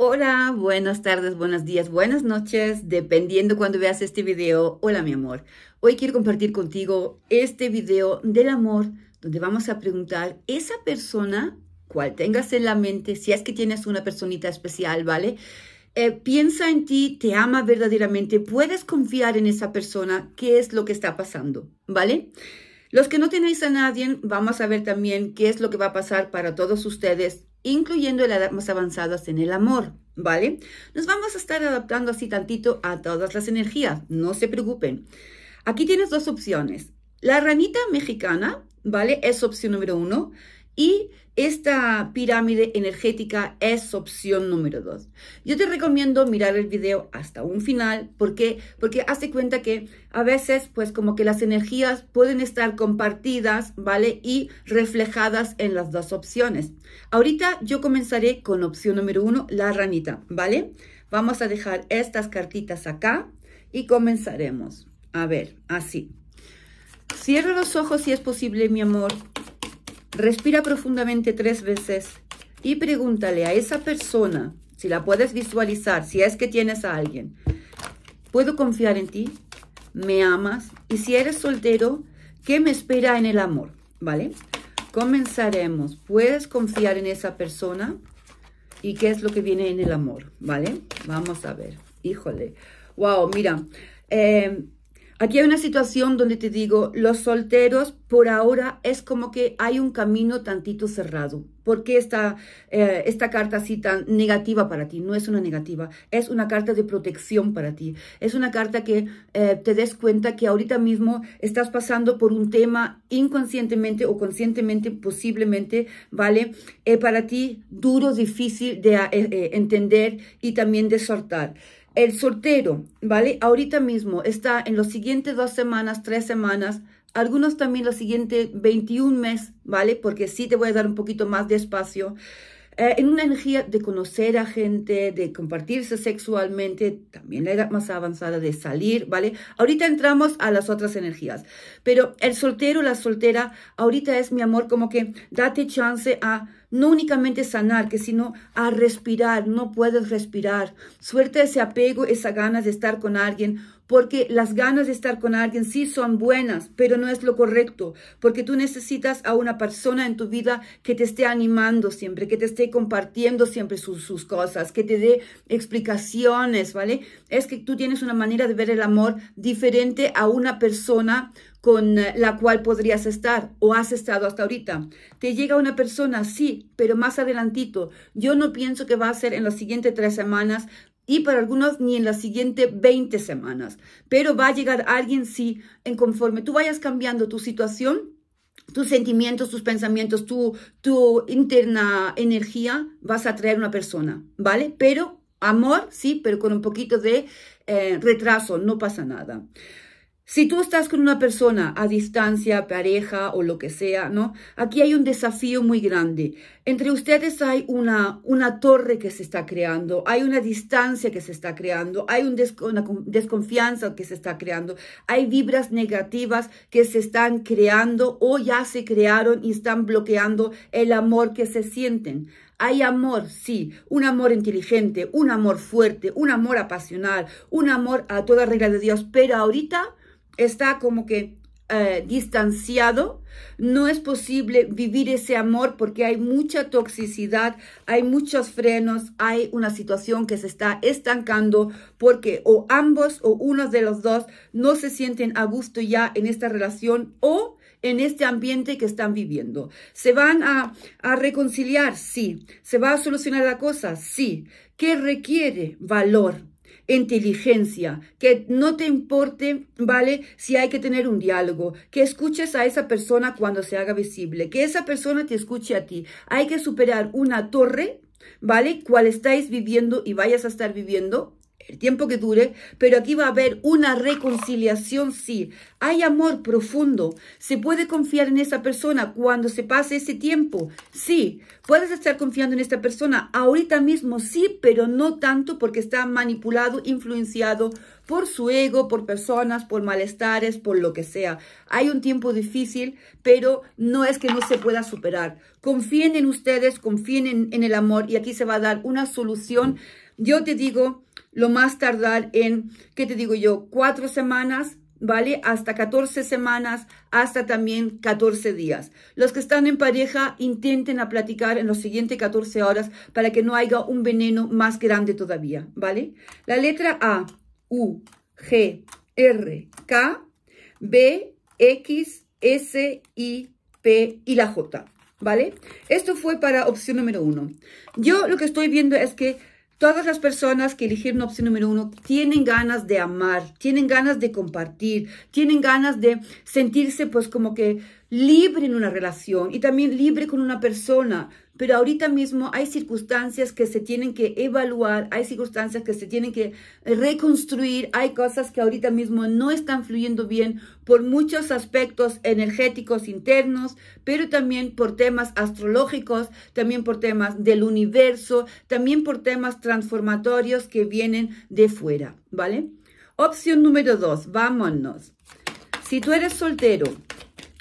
Hola, buenas tardes, buenos días, buenas noches, dependiendo cuando veas este video. Hola, mi amor. Hoy quiero compartir contigo este video del amor, donde vamos a preguntar esa persona, cual tengas en la mente, si es que tienes una personita especial, ¿vale? Eh, piensa en ti, te ama verdaderamente, puedes confiar en esa persona, qué es lo que está pasando, ¿vale? Los que no tenéis a nadie, vamos a ver también qué es lo que va a pasar para todos ustedes incluyendo el más avanzadas en el amor, ¿vale? Nos vamos a estar adaptando así tantito a todas las energías, no se preocupen. Aquí tienes dos opciones. La ranita mexicana, ¿vale? Es opción número uno. Y esta pirámide energética es opción número dos. Yo te recomiendo mirar el video hasta un final. ¿Por Porque hace cuenta que a veces, pues como que las energías pueden estar compartidas, ¿vale? Y reflejadas en las dos opciones. Ahorita yo comenzaré con opción número uno, la ranita, ¿vale? Vamos a dejar estas cartitas acá y comenzaremos. A ver, así. Cierra los ojos si es posible, mi amor. Respira profundamente tres veces y pregúntale a esa persona, si la puedes visualizar, si es que tienes a alguien, ¿puedo confiar en ti? ¿Me amas? Y si eres soltero, ¿qué me espera en el amor? ¿Vale? Comenzaremos. ¿Puedes confiar en esa persona? ¿Y qué es lo que viene en el amor? ¿Vale? Vamos a ver. Híjole. Wow, mira. Eh, Aquí hay una situación donde te digo, los solteros por ahora es como que hay un camino tantito cerrado. ¿Por qué esta, eh, esta carta así tan negativa para ti? No es una negativa, es una carta de protección para ti. Es una carta que eh, te des cuenta que ahorita mismo estás pasando por un tema inconscientemente o conscientemente, posiblemente, ¿vale? Eh, para ti duro, difícil de entender y también de soltar el soltero, ¿vale? Ahorita mismo está en los siguientes dos semanas, tres semanas, algunos también los siguientes 21 meses, ¿vale? Porque sí te voy a dar un poquito más de espacio. Eh, en una energía de conocer a gente, de compartirse sexualmente, también la edad más avanzada de salir, ¿vale? Ahorita entramos a las otras energías, pero el soltero, la soltera, ahorita es mi amor, como que date chance a no únicamente sanar, que sino a respirar, no puedes respirar. suerte ese apego, esa ganas de estar con alguien porque las ganas de estar con alguien sí son buenas, pero no es lo correcto, porque tú necesitas a una persona en tu vida que te esté animando siempre, que te esté compartiendo siempre sus, cosas, que te dé explicaciones, ¿vale? Es que tú tienes una manera de ver el amor diferente a una persona con eh, la cual podrías estar o has estado hasta ahorita. Te llega una persona, sí, pero más adelantito. Yo no pienso que va a ser en las siguientes tres semanas y para algunos ni en las siguientes 20 semanas. Pero va a llegar alguien sí, en conforme tú vayas cambiando tu situación, tus sentimientos, tus pensamientos, tu, tu interna energía, vas a atraer una persona, ¿vale? Pero amor, sí, pero con un poquito de eh, retraso, no pasa nada. Si tú estás con una persona a distancia, pareja o lo que sea, ¿no? Aquí hay un desafío muy grande. Entre ustedes hay una, una torre que se está creando, hay una distancia que se está creando, hay una desconfianza que se está creando, hay vibras negativas que se están creando o ya se crearon y están bloqueando el amor que se sienten. Hay amor, sí, un amor inteligente, un amor fuerte, un amor apasional, un amor a toda regla de Dios, pero ahorita está como que eh, distanciado, no es posible vivir ese amor porque hay mucha toxicidad, hay muchos frenos, hay una situación que se está estancando porque o ambos o uno de los dos no se sienten a gusto ya en esta relación o en este ambiente que están viviendo. ¿Se van a, a, reconciliar? Sí. ¿Se va a solucionar la cosa? Sí. ¿Qué requiere valor? inteligencia, que no te importe, ¿vale? Si hay que tener un diálogo, que escuches a esa persona cuando se haga visible, que esa persona te escuche a ti. Hay que superar una torre, ¿vale? Cual estáis viviendo y vayas a estar viviendo, el tiempo que dure, pero aquí va a haber una reconciliación, sí. Hay amor profundo. Se puede confiar en esa persona cuando se pase ese tiempo, sí. Puedes estar confiando en esta persona ahorita mismo, sí, pero no tanto porque está manipulado, influenciado por su ego, por personas, por malestares, por lo que sea. Hay un tiempo difícil, pero no es que no se pueda superar. Confíen en ustedes, confíen en, en el amor y aquí se va a dar una solución. Yo te digo, lo más tardar en, ¿qué te digo yo? Cuatro semanas, ¿vale? Hasta 14 semanas, hasta también 14 días. Los que están en pareja intenten a platicar en los siguientes 14 horas para que no haya un veneno más grande todavía, ¿vale? La letra A, U, G, R, K, B, X, S, I, P y la J, ¿vale? Esto fue para opción número uno. Yo lo que estoy viendo es que Todas las personas que eligieron opción número uno tienen ganas de amar, tienen ganas de compartir, tienen ganas de sentirse pues como que libre en una relación y también libre con una persona, pero ahorita mismo hay circunstancias que se tienen que evaluar, hay circunstancias que se tienen que reconstruir, hay cosas que ahorita mismo no están fluyendo bien por muchos aspectos energéticos internos, pero también por temas astrológicos, también por temas del universo, también por temas transformatorios que vienen de fuera, ¿vale? Opción número dos, vámonos. Si tú eres soltero,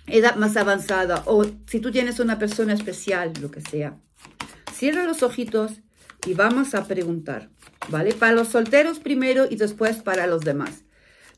edad más avanzada o si tú tienes una persona especial, lo que sea. Cierra los ojitos y vamos a preguntar, ¿vale? Para los solteros primero y después para los demás.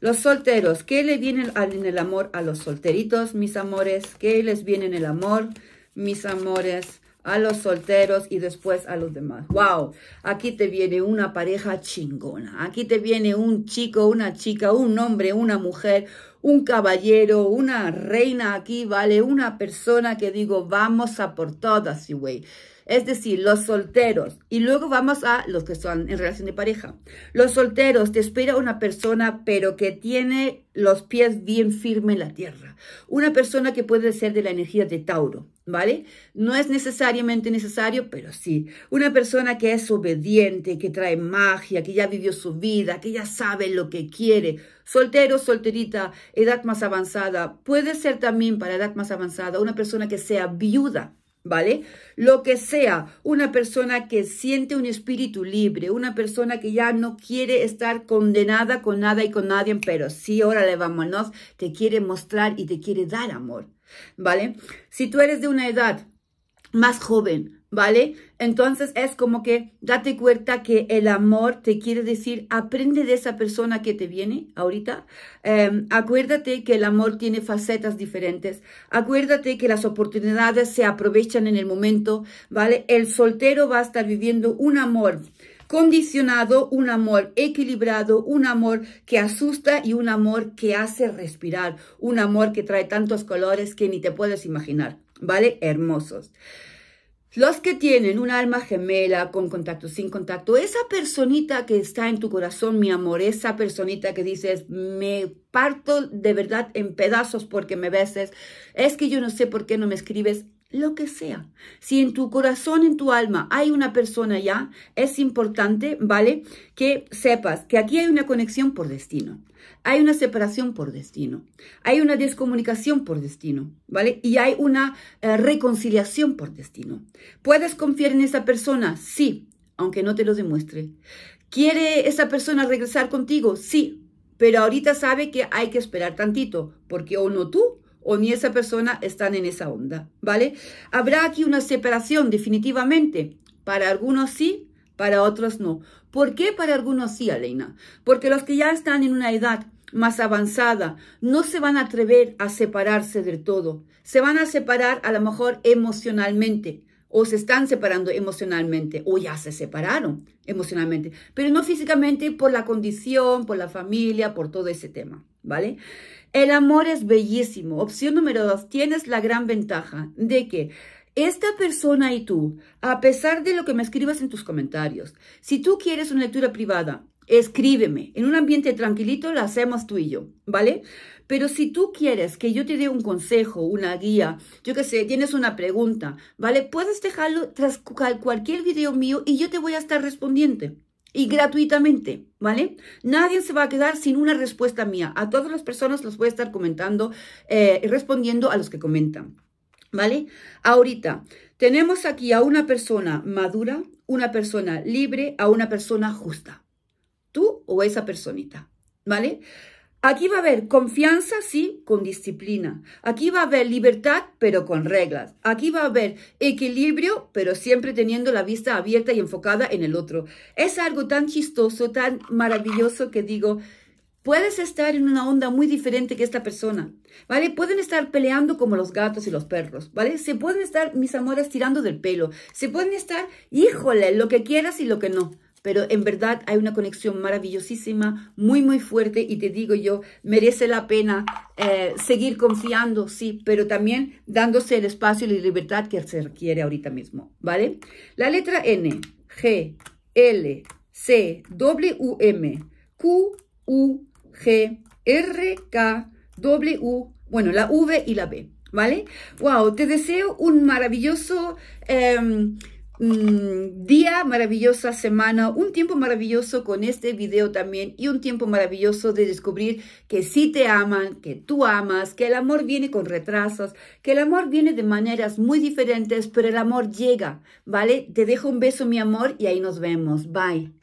Los solteros, ¿qué le viene en el amor a los solteritos, mis amores? ¿Qué les viene en el amor, mis amores? a los solteros y después a los demás. ¡Wow! Aquí te viene una pareja chingona. Aquí te viene un chico, una chica, un hombre, una mujer, un caballero, una reina aquí, ¿vale? Una persona que digo, vamos a por todas, güey es decir, los solteros, y luego vamos a los que son en relación de pareja. Los solteros, te espera una persona, pero que tiene los pies bien firmes en la tierra. Una persona que puede ser de la energía de Tauro, ¿vale? No es necesariamente necesario, pero sí. Una persona que es obediente, que trae magia, que ya vivió su vida, que ya sabe lo que quiere. Soltero, solterita, edad más avanzada. Puede ser también para edad más avanzada una persona que sea viuda ¿Vale? Lo que sea, una persona que siente un espíritu libre, una persona que ya no quiere estar condenada con nada y con nadie, pero sí, órale, vámonos, te quiere mostrar y te quiere dar amor, ¿vale? Si tú eres de una edad más joven, ¿vale? Entonces es como que date cuenta que el amor te quiere decir, aprende de esa persona que te viene ahorita. Em, acuérdate que el amor tiene facetas diferentes. Acuérdate que las oportunidades se aprovechan en el momento, ¿vale? El soltero va a estar viviendo un amor condicionado, un amor equilibrado, un amor que asusta y un amor que hace respirar, un amor que trae tantos colores que ni te puedes imaginar, ¿vale? Hermosos. Los que tienen un alma gemela con contacto, sin contacto, esa personita que está en tu corazón, mi amor, esa personita que dices, me parto de verdad en pedazos porque me beses, es que yo no sé por qué no me escribes, lo que sea. Si en tu corazón, en tu alma hay una persona ya, es importante, ¿vale? Que sepas que aquí hay una conexión por destino, hay una separación por destino, hay una descomunicación por destino, ¿vale? Y hay una eh, reconciliación por destino. ¿Puedes confiar en esa persona? Sí, aunque no te lo demuestre. ¿Quiere esa persona regresar contigo? Sí, pero ahorita sabe que hay que esperar tantito, porque o no tú o ni esa persona están en esa onda, ¿vale? Habrá aquí una separación definitivamente. Para algunos sí, para otros no. ¿Por qué para algunos sí, Aleina? Porque los que ya están en una edad más avanzada no se van a atrever a separarse del todo. Se van a separar a lo mejor emocionalmente o se están separando emocionalmente o ya se separaron emocionalmente, pero no físicamente por la condición, por la familia, por todo ese tema, ¿vale? El amor es bellísimo. Opción número dos, tienes la gran ventaja de que esta persona y tú, a pesar de lo que me escribas en tus comentarios, si tú quieres una lectura privada, escríbeme. En un ambiente tranquilito la hacemos tú y yo, ¿vale? Pero si tú quieres que yo te dé un consejo, una guía, yo qué sé, tienes una pregunta, ¿vale? Puedes dejarlo tras cualquier video mío y yo te voy a estar respondiendo y gratuitamente, ¿vale? Nadie se va a quedar sin una respuesta mía. A todas las personas los voy a estar comentando eh, y respondiendo a los que comentan, ¿vale? Ahorita tenemos aquí a una persona madura, una persona libre, a una persona justa. Tú o esa personita, ¿vale? Aquí va a haber confianza, sí, con disciplina. Aquí va a haber libertad, pero con reglas. Aquí va a haber equilibrio, pero siempre teniendo la vista abierta y enfocada en el otro. Es algo tan chistoso, tan maravilloso que digo, Puedes estar en una onda muy diferente que esta persona, ¿vale? Pueden estar peleando como los gatos y los perros, ¿vale? Se pueden estar, mis amores, tirando del pelo. Se pueden estar, híjole, lo que quieras y lo que no pero en verdad hay una conexión maravillosísima, muy, muy fuerte, y te digo yo, merece la pena eh, seguir confiando, sí, pero también dándose el espacio y la libertad que se requiere ahorita mismo, ¿vale? La letra N, G, L, C, W, M, Q, U, G, R, K, W, bueno, la V y la B, ¿vale? ¡Wow! Te deseo un maravilloso... Em, Mm, día maravillosa semana, un tiempo maravilloso con este video también y un tiempo maravilloso de descubrir que sí te aman, que tú amas, que el amor viene con retrasos, que el amor viene de maneras muy diferentes, pero el amor llega, ¿vale? Te dejo un beso mi amor y ahí nos vemos. Bye.